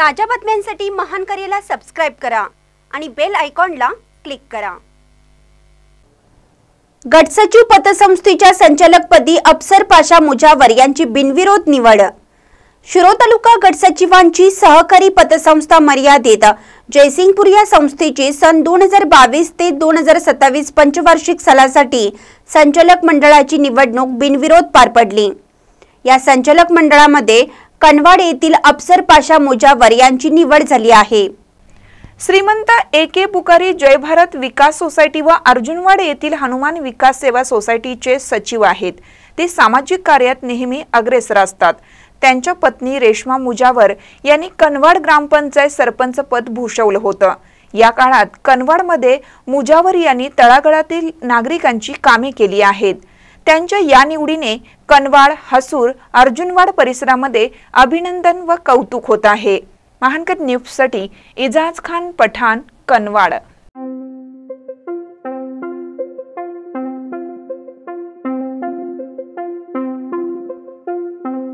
ताज्या बातम्यांसाठी महान करेला सबस्क्राईब करा आणि बेल आयकॉनला क्लिक करा गटसचिव पतसंस्थेच्या संचालकपदी अफसर पाशा मुजावर यांची बिनविरोध निवड शिरो तालुका गटसचिवांची सहकारी पतसंस्था मर्यादित जयसिंगपूर या संस्थेचे सन दोन हजार बावीस ते दोन हजार सत्तावीस पंचवार्षिक सलासाठी संचालक मंडळाची निवडणूक बिनविरोध पार पडली या संचालक मंडळामध्ये कनवाड येथील अप्सर पाशा मुजावर यांची निवड झाली आहे श्रीमंत एके पुकारी जय भारत विकास सोसायटी व अर्जुनवाड येथील हनुमान विकास सेवा सोसायटीचे सचिव आहेत ते सामाजिक कार्यात नेहमी अग्रेसर असतात त्यांच्या पत्नी रेश्मा मुजावर यांनी कनवाड ग्रामपंचायत सरपंच पद भूषवलं होतं या काळात कनवाडमध्ये मुजावर यांनी तळागळातील नागरिकांची कामे केली आहेत त्यांच्या या निवडीने कनवाड हसूर अर्जुनवाड परिसरामध्ये अभिनंदन व कौतुक होत आहे महानकर न्यूजसाठी इजाज खान पठाण कनवाड